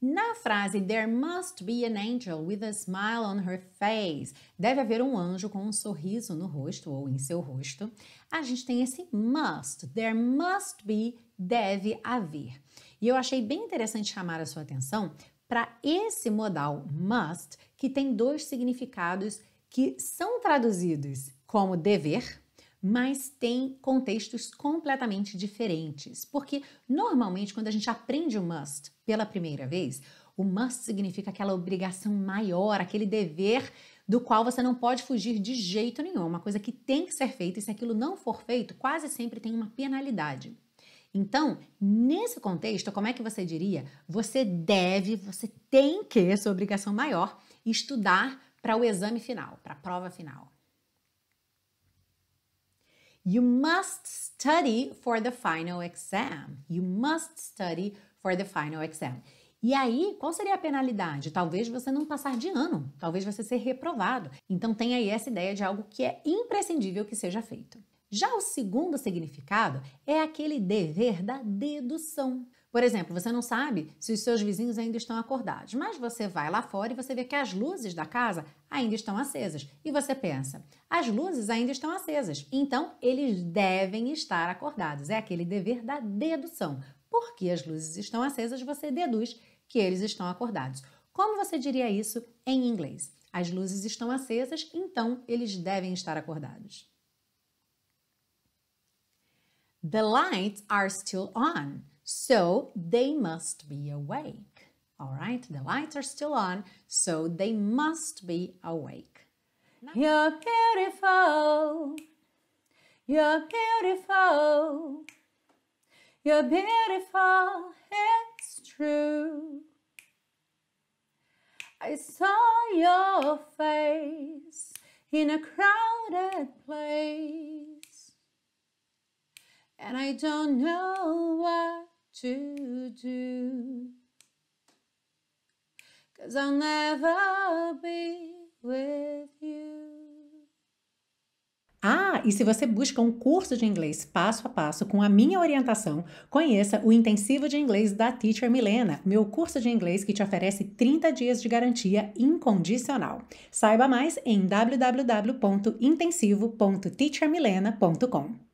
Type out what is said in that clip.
Na frase There must be an angel with a smile on her face, deve haver um anjo com um sorriso no rosto ou em seu rosto, a gente tem esse must. There must be, deve haver. E eu achei bem interessante chamar a sua atenção para esse modal must, que tem dois significados que são traduzidos como dever mas tem contextos completamente diferentes. Porque normalmente, quando a gente aprende o must pela primeira vez, o must significa aquela obrigação maior, aquele dever do qual você não pode fugir de jeito nenhum, uma coisa que tem que ser feita e se aquilo não for feito, quase sempre tem uma penalidade. Então, nesse contexto, como é que você diria? Você deve, você tem que, sua obrigação maior, estudar para o exame final, para a prova final. You must study for the final exam. You must study for the final exam. E aí, qual seria a penalidade? Talvez você não passar de ano, talvez você ser reprovado. Então tem aí essa ideia de algo que é imprescindível que seja feito. Já o segundo significado é aquele dever da dedução. Por exemplo, você não sabe se os seus vizinhos ainda estão acordados, mas você vai lá fora e você vê que as luzes da casa ainda estão acesas. E você pensa, as luzes ainda estão acesas, então eles devem estar acordados. É aquele dever da dedução. Porque as luzes estão acesas, você deduz que eles estão acordados. Como você diria isso em inglês? As luzes estão acesas, então eles devem estar acordados. The lights are still on. So they must be awake. All right, the lights are still on, so they must be awake. You're beautiful. You're beautiful. You're beautiful. It's true. I saw your face in a crowded place. And I don't know why to do. Cause I'll never be with you. Ah, e se você busca um curso de inglês passo a passo com a minha orientação, conheça o Intensivo de Inglês da Teacher Milena, meu curso de inglês que te oferece 30 dias de garantia incondicional. Saiba mais em www.intensivo.teachermilena.com.